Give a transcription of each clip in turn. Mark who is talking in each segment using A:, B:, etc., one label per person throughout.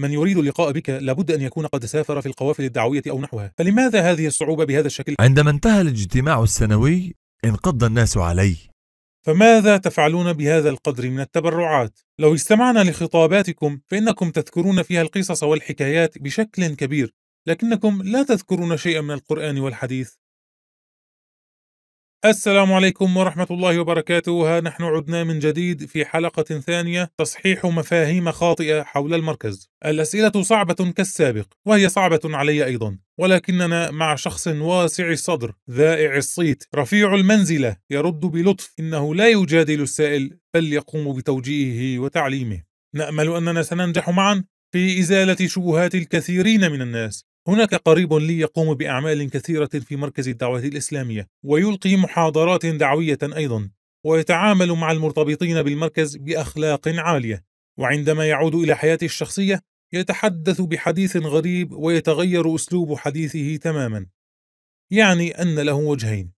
A: من يريد اللقاء بك لابد أن يكون قد سافر في القوافل الدعوية أو نحوها فلماذا هذه الصعوبة بهذا
B: الشكل؟ عندما انتهى الاجتماع السنوي انقض الناس علي فماذا
A: تفعلون بهذا القدر من التبرعات؟ لو استمعنا لخطاباتكم فإنكم تذكرون فيها القصص والحكايات بشكل كبير لكنكم لا تذكرون شيئا من القرآن والحديث السلام عليكم ورحمة الله وبركاته ها نحن عدنا من جديد في حلقة ثانية تصحيح مفاهيم خاطئة حول المركز الأسئلة صعبة كالسابق وهي صعبة علي أيضا ولكننا مع شخص واسع الصدر ذائع الصيت رفيع المنزلة يرد بلطف إنه لا يجادل السائل بل يقوم بتوجيهه وتعليمه نأمل أننا سننجح معا في إزالة شبهات الكثيرين من الناس هناك قريب لي يقوم بأعمال كثيرة في مركز الدعوة الإسلامية ويلقي محاضرات دعوية أيضا ويتعامل مع المرتبطين بالمركز بأخلاق عالية وعندما يعود إلى حياته الشخصية يتحدث بحديث غريب ويتغير أسلوب حديثه تماما يعني أن له وجهين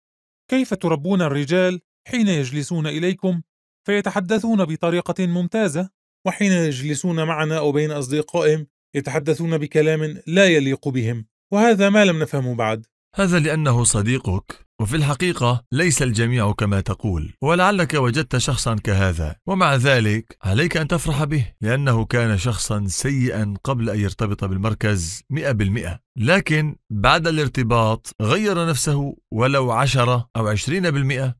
A: كيف تربون الرجال حين يجلسون إليكم فيتحدثون بطريقة ممتازة وحين يجلسون معنا أو بين أصدقائهم يتحدثون بكلام لا يليق بهم وهذا ما لم نفهمه بعد
B: هذا لأنه صديقك وفي الحقيقة ليس الجميع كما تقول ولعلك وجدت شخصا كهذا ومع ذلك عليك أن تفرح به لأنه كان شخصا سيئا قبل أن يرتبط بالمركز 100% لكن بعد الارتباط غير نفسه ولو 10 أو 20%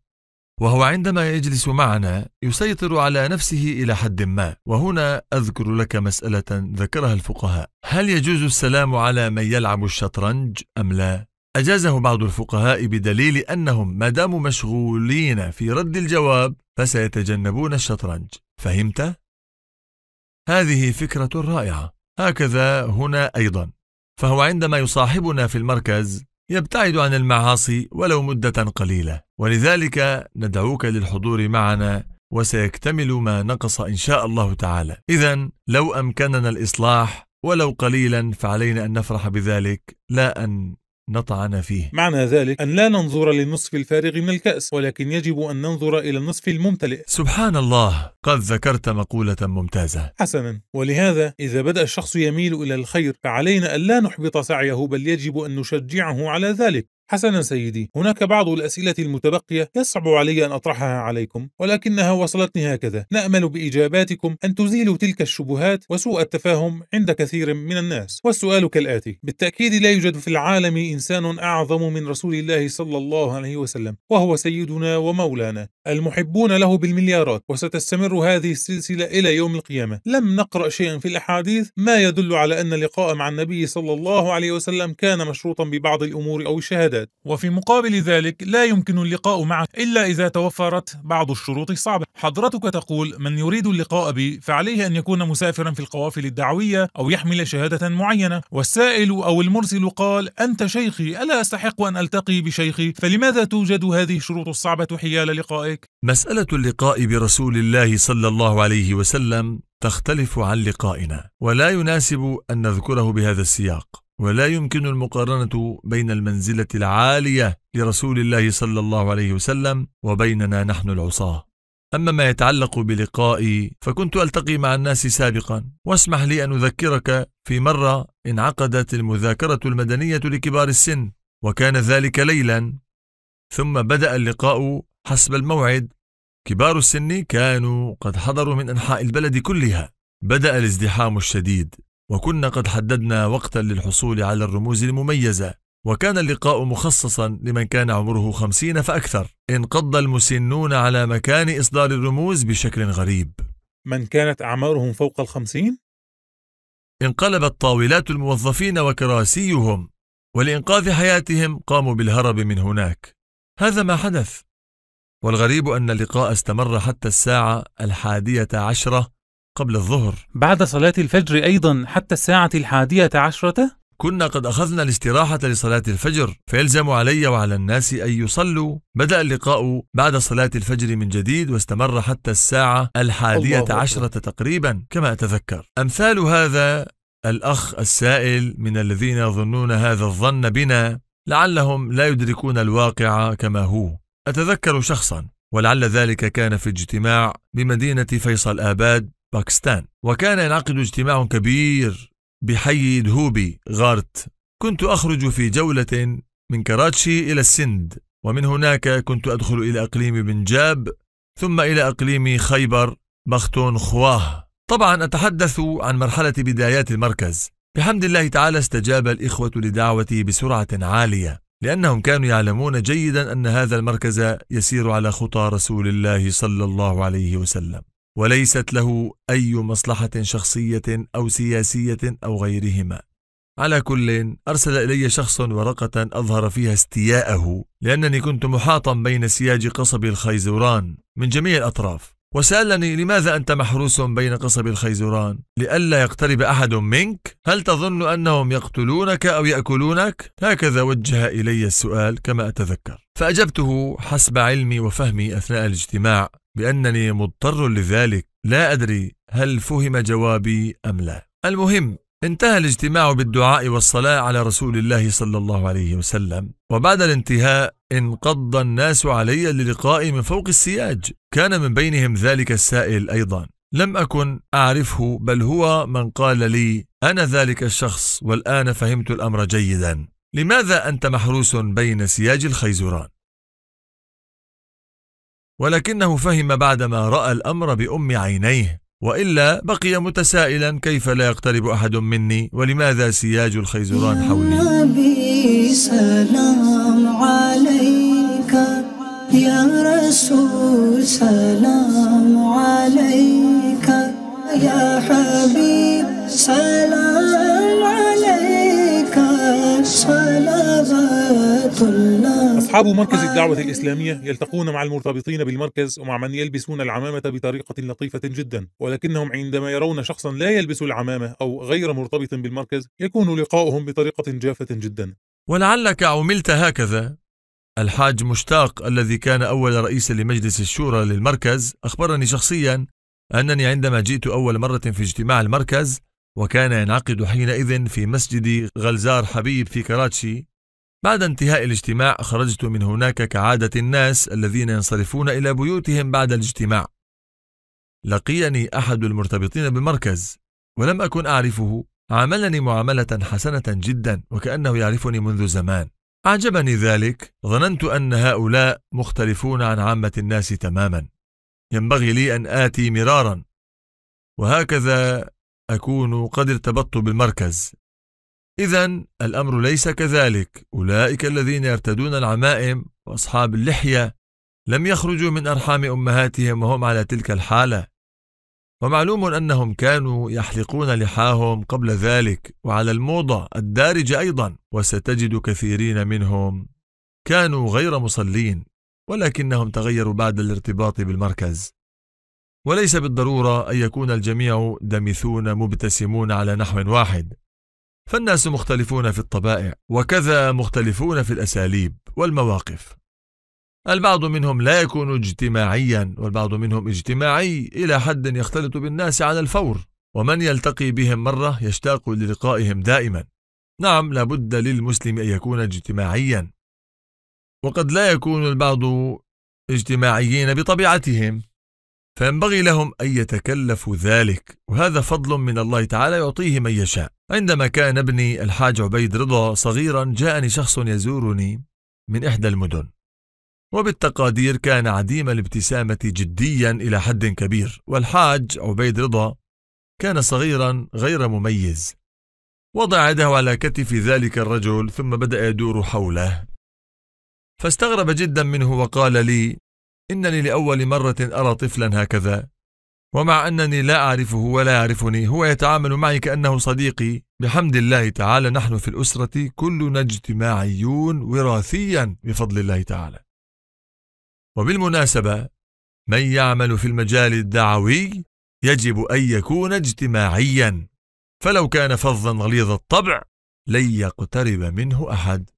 B: وهو عندما يجلس معنا يسيطر على نفسه إلى حد ما وهنا أذكر لك مسألة ذكرها الفقهاء هل يجوز السلام على من يلعب الشطرنج أم لا؟ أجازه بعض الفقهاء بدليل أنهم ما داموا مشغولين في رد الجواب فسيتجنبون الشطرنج فهمت؟ هذه فكرة رائعة هكذا هنا أيضا فهو عندما يصاحبنا في المركز يبتعد عن المعاصي ولو مدة قليلة ولذلك ندعوك للحضور معنا وسيكتمل ما نقص ان شاء الله تعالى اذا لو امكننا الاصلاح ولو قليلا فعلينا ان نفرح بذلك لا ان نطعن فيه
A: معنى ذلك أن لا ننظر للنصف الفارغ من الكأس ولكن يجب أن ننظر إلى النصف الممتلئ
B: سبحان الله قد ذكرت مقولة ممتازة
A: حسنا ولهذا إذا بدأ الشخص يميل إلى الخير فعلينا أن لا نحبط سعيه بل يجب أن نشجعه على ذلك حسنا سيدي هناك بعض الأسئلة المتبقية يصعب علي أن أطرحها عليكم ولكنها وصلتني هكذا نأمل بإجاباتكم أن تزيلوا تلك الشبهات وسوء التفاهم عند كثير من الناس والسؤال كالآتي بالتأكيد لا يوجد في العالم إنسان أعظم من رسول الله صلى الله عليه وسلم وهو سيدنا ومولانا المحبون له بالمليارات وستستمر هذه السلسلة إلى يوم القيامة لم نقرأ شيئا في الأحاديث ما يدل على أن اللقاء مع النبي صلى الله عليه وسلم كان مشروطا ببعض الأمور أو الشهادات الإمداد وفي مقابل ذلك لا يمكن اللقاء معك إلا إذا توفرت بعض الشروط الصعبة حضرتك تقول من يريد اللقاء بي فعليه أن يكون مسافرا في القوافل الدعوية أو يحمل شهادة معينة والسائل أو المرسل قال أنت شيخي ألا أستحق أن ألتقي بشيخي فلماذا توجد هذه الشروط الصعبة حيال لقائك؟
B: مسألة اللقاء برسول الله صلى الله عليه وسلم تختلف عن لقائنا ولا يناسب أن نذكره بهذا السياق ولا يمكن المقارنة بين المنزلة العالية لرسول الله صلى الله عليه وسلم وبيننا نحن العصاة. أما ما يتعلق بلقائي فكنت ألتقي مع الناس سابقا واسمح لي أن أذكرك في مرة انعقدت المذاكرة المدنية لكبار السن وكان ذلك ليلا ثم بدأ اللقاء حسب الموعد كبار السن كانوا قد حضروا من أنحاء البلد كلها بدأ الازدحام الشديد وكنا قد حددنا وقتا للحصول على الرموز المميزة وكان اللقاء مخصصا لمن كان عمره خمسين فأكثر انقض المسنون على مكان إصدار الرموز بشكل غريب
A: من كانت أعمارهم فوق الخمسين؟
B: انقلبت طاولات الموظفين وكراسيهم ولإنقاذ حياتهم قاموا بالهرب من هناك هذا ما حدث والغريب أن اللقاء استمر حتى الساعة الحادية عشرة قبل الظهر بعد صلاة الفجر أيضا حتى الساعة الحادية عشرة؟ كنا قد أخذنا الاستراحة لصلاة الفجر فيلزم علي وعلى الناس أن يصلوا بدأ اللقاء بعد صلاة الفجر من جديد واستمر حتى الساعة الحادية عشرة تقريبا كما أتذكر أمثال هذا الأخ السائل من الذين يظنون هذا الظن بنا لعلهم لا يدركون الواقع كما هو أتذكر شخصا ولعل ذلك كان في اجتماع بمدينة فيصل آباد باكستان وكان ينعقد اجتماع كبير بحي دهوبي غارت كنت أخرج في جولة من كراتشي إلى السند ومن هناك كنت أدخل إلى أقليم بنجاب ثم إلى أقليم خيبر بختون خواه طبعا أتحدث عن مرحلة بدايات المركز بحمد الله تعالى استجاب الإخوة لدعوتي بسرعة عالية لأنهم كانوا يعلمون جيدا أن هذا المركز يسير على خطى رسول الله صلى الله عليه وسلم وليست له أي مصلحة شخصية أو سياسية أو غيرهما. على كل أرسل إلي شخص ورقة أظهر فيها استياءه لأنني كنت محاطا بين سياج قصب الخيزوران من جميع الأطراف وسألني لماذا أنت محروس بين قصب الخيزران؟ لئلا يقترب أحد منك؟ هل تظن أنهم يقتلونك أو يأكلونك؟ هكذا وجه إلي السؤال كما أتذكر فأجبته حسب علمي وفهمي أثناء الاجتماع بأنني مضطر لذلك لا أدري هل فهم جوابي أم لا المهم انتهى الاجتماع بالدعاء والصلاة على رسول الله صلى الله عليه وسلم وبعد الانتهاء انقض الناس علي للقائي من فوق السياج كان من بينهم ذلك السائل أيضا لم أكن أعرفه بل هو من قال لي أنا ذلك الشخص والآن فهمت الأمر جيدا لماذا أنت محروس بين سياج الخيزران ولكنه فهم بعدما رأى الأمر بأم عينيه وإلا بقي متسائلا كيف لا يقترب أحد مني ولماذا سياج الخيزران حولي
A: يا نبي سلام عليك يا رسول سلام عليك يا حبيب سلام عليك صلوات الله أصحاب مركز الدعوة الإسلامية يلتقون مع المرتبطين بالمركز ومع من يلبسون العمامة بطريقة لطيفة جدا ولكنهم عندما يرون شخصا لا يلبس العمامة أو غير مرتبط بالمركز يكون لقاؤهم بطريقة جافة جدا
B: ولعلك عملت هكذا الحاج مشتاق الذي كان أول رئيس لمجلس الشورى للمركز أخبرني شخصيا أنني عندما جئت أول مرة في اجتماع المركز وكان ينعقد حينئذ في مسجد غلزار حبيب في كراتشي بعد انتهاء الاجتماع خرجت من هناك كعادة الناس الذين ينصرفون إلى بيوتهم بعد الاجتماع. لقيني أحد المرتبطين بالمركز ولم أكن أعرفه، عاملني معاملة حسنة جدا وكأنه يعرفني منذ زمان. أعجبني ذلك، ظننت أن هؤلاء مختلفون عن عامة الناس تماما. ينبغي لي أن آتي مرارا، وهكذا أكون قد ارتبطت بالمركز إذا الأمر ليس كذلك، أولئك الذين يرتدون العمائم وأصحاب اللحية لم يخرجوا من أرحام أمهاتهم وهم على تلك الحالة، ومعلوم أنهم كانوا يحلقون لحاهم قبل ذلك وعلى الموضة الدارجة أيضا، وستجد كثيرين منهم كانوا غير مصلين، ولكنهم تغيروا بعد الارتباط بالمركز. وليس بالضرورة أن يكون الجميع دمثون مبتسمون على نحو واحد، فالناس مختلفون في الطبائع وكذا مختلفون في الاساليب والمواقف البعض منهم لا يكون اجتماعيا والبعض منهم اجتماعي الى حد يختلط بالناس على الفور ومن يلتقي بهم مره يشتاق للقائهم دائما نعم لابد للمسلم ان يكون اجتماعيا وقد لا يكون البعض اجتماعيين بطبيعتهم فينبغي لهم أن يتكلفوا ذلك وهذا فضل من الله تعالى يعطيه من يشاء عندما كان ابني الحاج عبيد رضا صغيرا جاءني شخص يزورني من إحدى المدن وبالتقادير كان عديم الابتسامة جديا إلى حد كبير والحاج عبيد رضا كان صغيرا غير مميز وضع يده على كتف ذلك الرجل ثم بدأ يدور حوله فاستغرب جدا منه وقال لي إنني لأول مرة أرى طفلا هكذا ومع أنني لا أعرفه ولا يعرفني هو يتعامل معي كأنه صديقي بحمد الله تعالى نحن في الأسرة كلنا اجتماعيون وراثيا بفضل الله تعالى وبالمناسبة من يعمل في المجال الدعوي يجب أن يكون اجتماعيا فلو كان فظا غليظ الطبع لن يقترب منه أحد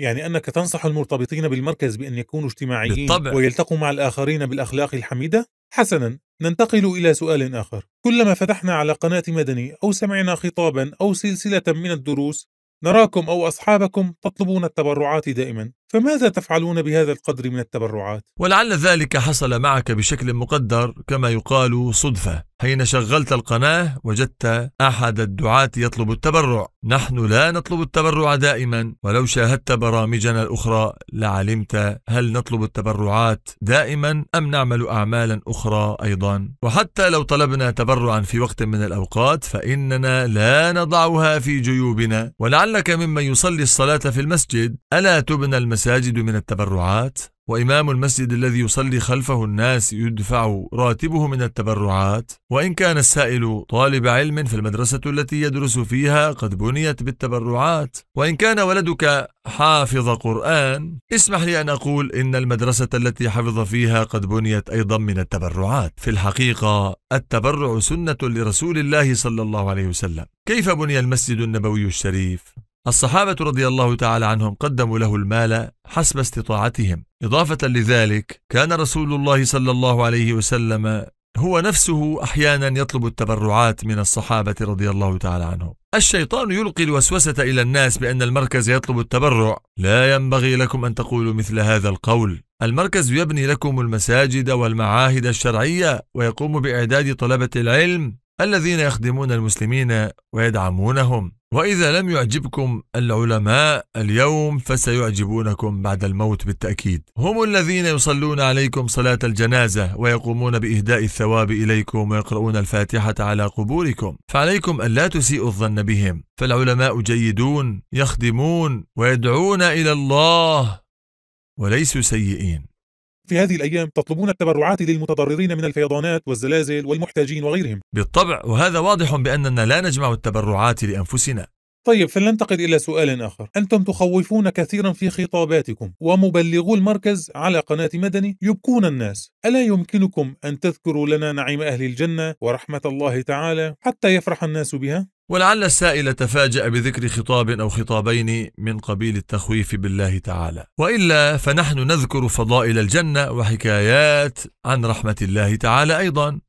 B: يعني أنك تنصح
A: المرتبطين بالمركز بأن يكونوا اجتماعيين بالطبع. ويلتقوا مع الآخرين بالأخلاق الحميدة؟ حسنا ننتقل إلى سؤال آخر كلما فتحنا على قناة مدني أو سمعنا خطابا أو سلسلة من الدروس نراكم أو أصحابكم تطلبون التبرعات دائما فماذا تفعلون بهذا القدر من التبرعات؟
B: ولعل ذلك حصل معك بشكل مقدر كما يقال صدفة حين شغلت القناة وجدت أحد الدعاة يطلب التبرع نحن لا نطلب التبرع دائما ولو شاهدت برامجنا الأخرى لعلمت هل نطلب التبرعات دائما أم نعمل أعمالا أخرى أيضا وحتى لو طلبنا تبرعا في وقت من الأوقات فإننا لا نضعها في جيوبنا ولعلك ممن يصلي الصلاة في المسجد ألا تبنى المسجد المساجد من التبرعات وإمام المسجد الذي يصلي خلفه الناس يدفع راتبه من التبرعات وإن كان السائل طالب علم في المدرسة التي يدرس فيها قد بنيت بالتبرعات وإن كان ولدك حافظ قرآن اسمح لي أن أقول إن المدرسة التي حفظ فيها قد بنيت أيضا من التبرعات في الحقيقة التبرع سنة لرسول الله صلى الله عليه وسلم كيف بني المسجد النبوي الشريف الصحابة رضي الله تعالى عنهم قدموا له المال حسب استطاعتهم إضافة لذلك كان رسول الله صلى الله عليه وسلم هو نفسه أحيانا يطلب التبرعات من الصحابة رضي الله تعالى عنهم الشيطان يلقي الوسوسة إلى الناس بأن المركز يطلب التبرع لا ينبغي لكم أن تقولوا مثل هذا القول المركز يبني لكم المساجد والمعاهد الشرعية ويقوم بإعداد طلبة العلم الذين يخدمون المسلمين ويدعمونهم وإذا لم يعجبكم العلماء اليوم فسيعجبونكم بعد الموت بالتأكيد هم الذين يصلون عليكم صلاة الجنازة ويقومون بإهداء الثواب إليكم ويقرؤون الفاتحة على قبوركم فعليكم ألا تسيئوا الظن بهم فالعلماء جيدون يخدمون ويدعون إلى الله وليسوا سيئين
A: في هذه الأيام تطلبون التبرعات للمتضررين من الفيضانات والزلازل والمحتاجين وغيرهم
B: بالطبع وهذا واضح بأننا لا نجمع التبرعات لأنفسنا طيب فلننتقل إلى سؤال آخر أنتم تخوفون كثيرا في خطاباتكم
A: ومبلغو المركز على قناة مدني يبكون الناس ألا يمكنكم أن تذكروا لنا نعيم أهل الجنة ورحمة الله تعالى حتى يفرح الناس بها؟
B: ولعل السائل تفاجأ بذكر خطاب أو خطابين من قبيل التخويف بالله تعالى وإلا فنحن نذكر فضائل الجنة وحكايات عن رحمة الله تعالى أيضا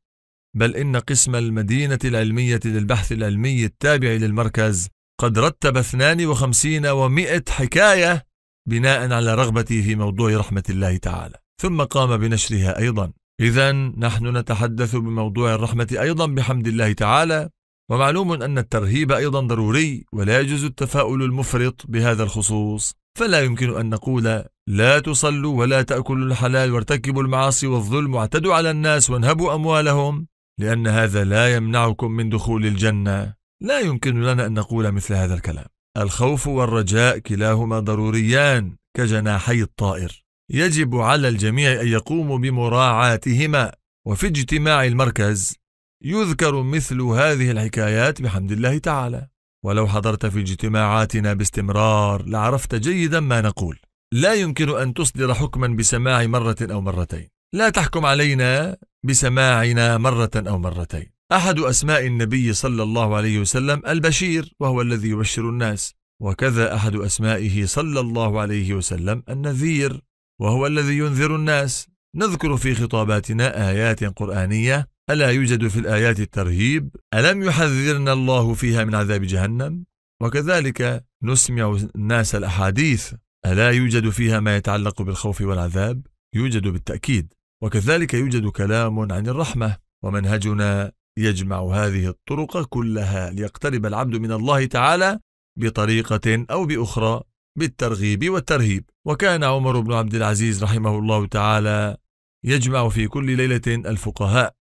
B: بل إن قسم المدينة العلمية للبحث العلمي التابع للمركز قد رتب 52 و100 حكاية بناء على رغبته في موضوع رحمة الله تعالى ثم قام بنشرها أيضا إذا نحن نتحدث بموضوع الرحمة أيضا بحمد الله تعالى ومعلوم أن الترهيب أيضا ضروري ولا يجوز التفاؤل المفرط بهذا الخصوص فلا يمكن أن نقول لا تصلوا ولا تأكلوا الحلال وارتكبوا المعاصي والظلم واعتدوا على الناس وانهبوا أموالهم لأن هذا لا يمنعكم من دخول الجنة لا يمكن لنا أن نقول مثل هذا الكلام الخوف والرجاء كلاهما ضروريان كجناحي الطائر يجب على الجميع أن يقوموا بمراعاتهما وفي اجتماع المركز يذكر مثل هذه الحكايات بحمد الله تعالى ولو حضرت في اجتماعاتنا باستمرار لعرفت جيدا ما نقول لا يمكن أن تصدر حكما بسماع مرة أو مرتين لا تحكم علينا بسماعنا مرة أو مرتين أحد أسماء النبي صلى الله عليه وسلم البشير وهو الذي يبشر الناس وكذا أحد أسمائه صلى الله عليه وسلم النذير وهو الذي ينذر الناس نذكر في خطاباتنا آيات قرآنية ألا يوجد في الآيات الترهيب ألم يحذرنا الله فيها من عذاب جهنم وكذلك نسمع الناس الأحاديث ألا يوجد فيها ما يتعلق بالخوف والعذاب يوجد بالتأكيد وكذلك يوجد كلام عن الرحمة ومنهجنا يجمع هذه الطرق كلها ليقترب العبد من الله تعالى بطريقة أو بأخرى بالترغيب والترهيب وكان عمر بن عبد العزيز رحمه الله تعالى يجمع في كل ليلة الفقهاء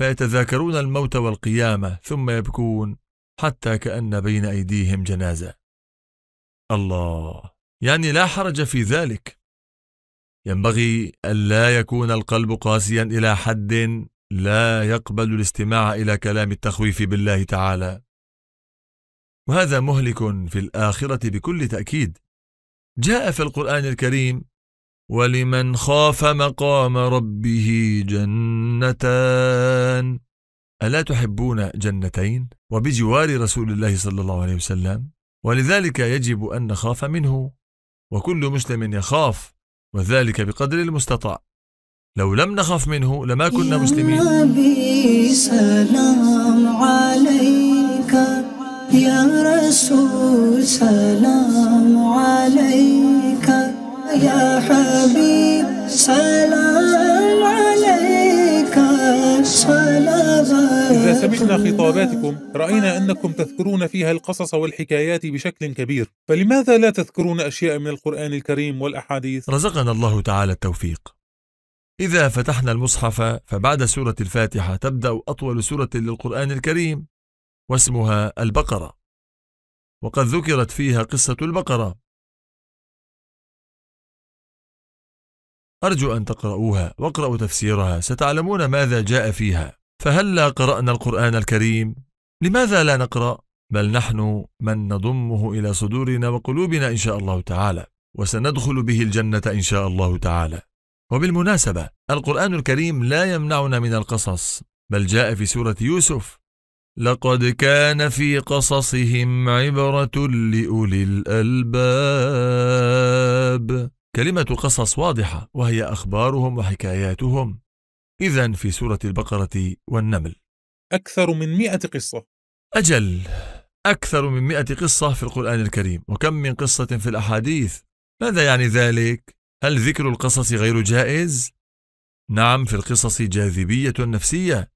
B: فيتذاكرون الموت والقيامة ثم يبكون حتى كأن بين أيديهم جنازة الله يعني لا حرج في ذلك ينبغي ألا يكون القلب قاسيا إلى حد لا يقبل الاستماع إلى كلام التخويف بالله تعالى وهذا مهلك في الآخرة بكل تأكيد جاء في القرآن الكريم ولمن خاف مقام ربه جنتان ألا تحبون جنتين وبجوار رسول الله صلى الله عليه وسلم ولذلك يجب أن نخاف منه وكل مسلم يخاف وذلك بقدر المستطاع لو لم نخف منه لما كنا مسلمين
A: يا نبي سلام عليك يا رسول سلام عليك يا حبيب سلام عليك إذا سمعنا خطاباتكم رأينا أنكم تذكرون فيها القصص والحكايات بشكل كبير فلماذا لا تذكرون أشياء من القرآن
B: الكريم والأحاديث؟ رزقنا الله تعالى التوفيق إذا فتحنا المصحف فبعد سورة الفاتحة تبدأ أطول سورة للقرآن الكريم واسمها البقرة وقد ذكرت فيها قصة البقرة أرجو أن تقرؤوها واقرأوا تفسيرها ستعلمون ماذا جاء فيها فهلا قرأنا القرآن الكريم لماذا لا نقرأ بل نحن من نضمه إلى صدورنا وقلوبنا إن شاء الله تعالى وسندخل به الجنة إن شاء الله تعالى وبالمناسبة القرآن الكريم لا يمنعنا من القصص بل جاء في سورة يوسف لقد كان في قصصهم عبرة لأولي الألباب كلمة قصص واضحة وهي أخبارهم وحكاياتهم إذا في سورة البقرة والنمل أكثر من مئة قصة أجل أكثر من مئة قصة في القرآن الكريم وكم من قصة في الأحاديث ماذا يعني ذلك؟ هل ذكر القصص غير جائز؟ نعم في القصص جاذبية نفسية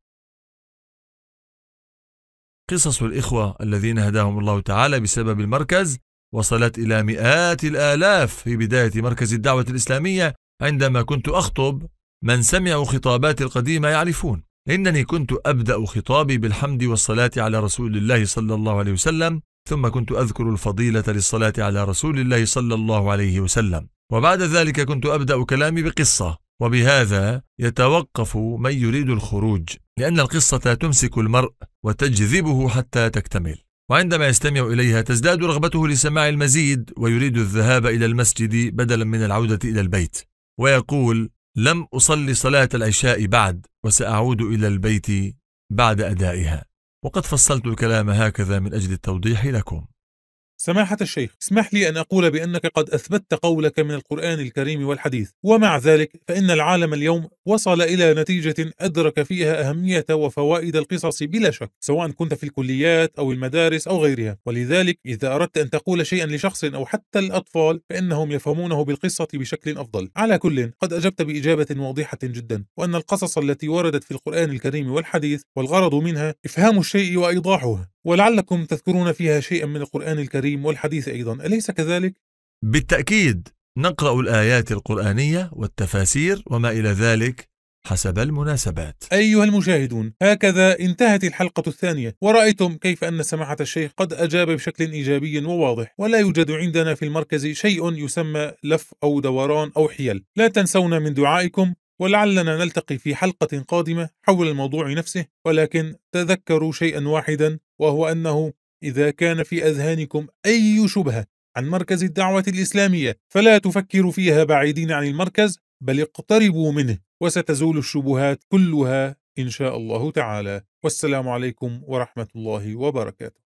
B: قصص الإخوة الذين هداهم الله تعالى بسبب المركز وصلت إلى مئات الآلاف في بداية مركز الدعوة الإسلامية عندما كنت أخطب من سمعوا خطاباتي القديمة يعرفون إنني كنت أبدأ خطابي بالحمد والصلاة على رسول الله صلى الله عليه وسلم ثم كنت أذكر الفضيلة للصلاة على رسول الله صلى الله عليه وسلم وبعد ذلك كنت أبدأ كلامي بقصة وبهذا يتوقف من يريد الخروج لأن القصة تمسك المرء وتجذبه حتى تكتمل وعندما يستمع إليها تزداد رغبته لسماع المزيد ويريد الذهاب إلى المسجد بدلا من العودة إلى البيت ويقول لم أصلي صلاة العشاء بعد وسأعود إلى البيت بعد أدائها وقد فصلت الكلام هكذا من أجل التوضيح لكم سماحة الشيخ اسمح لي أن أقول بأنك قد أثبتت
A: قولك من القرآن الكريم والحديث ومع ذلك فإن العالم اليوم وصل إلى نتيجة أدرك فيها أهمية وفوائد القصص بلا شك سواء كنت في الكليات أو المدارس أو غيرها ولذلك إذا أردت أن تقول شيئا لشخص أو حتى الأطفال فإنهم يفهمونه بالقصة بشكل أفضل على كل قد أجبت بإجابة واضحة جدا وأن القصص التي وردت في القرآن الكريم والحديث والغرض منها إفهام الشيء وإيضاحه ولعلكم
B: تذكرون فيها شيئا من
A: القرآن الكريم والحديث أيضا
B: أليس كذلك؟ بالتأكيد نقرأ الآيات القرآنية والتفاسير وما إلى ذلك حسب المناسبات
A: أيها المشاهدون هكذا انتهت الحلقة الثانية ورأيتم كيف أن سماحة الشيخ قد أجاب بشكل إيجابي وواضح ولا يوجد عندنا في المركز شيء يسمى لف أو دوران أو حيل لا تنسونا من دعائكم ولعلنا نلتقي في حلقة قادمة حول الموضوع نفسه ولكن تذكروا شيئا واحدا وهو أنه إذا كان في أذهانكم أي شبهة عن مركز الدعوة الإسلامية فلا تفكروا فيها بعيدين عن المركز بل اقتربوا منه وستزول الشبهات كلها إن شاء الله تعالى والسلام عليكم ورحمة الله وبركاته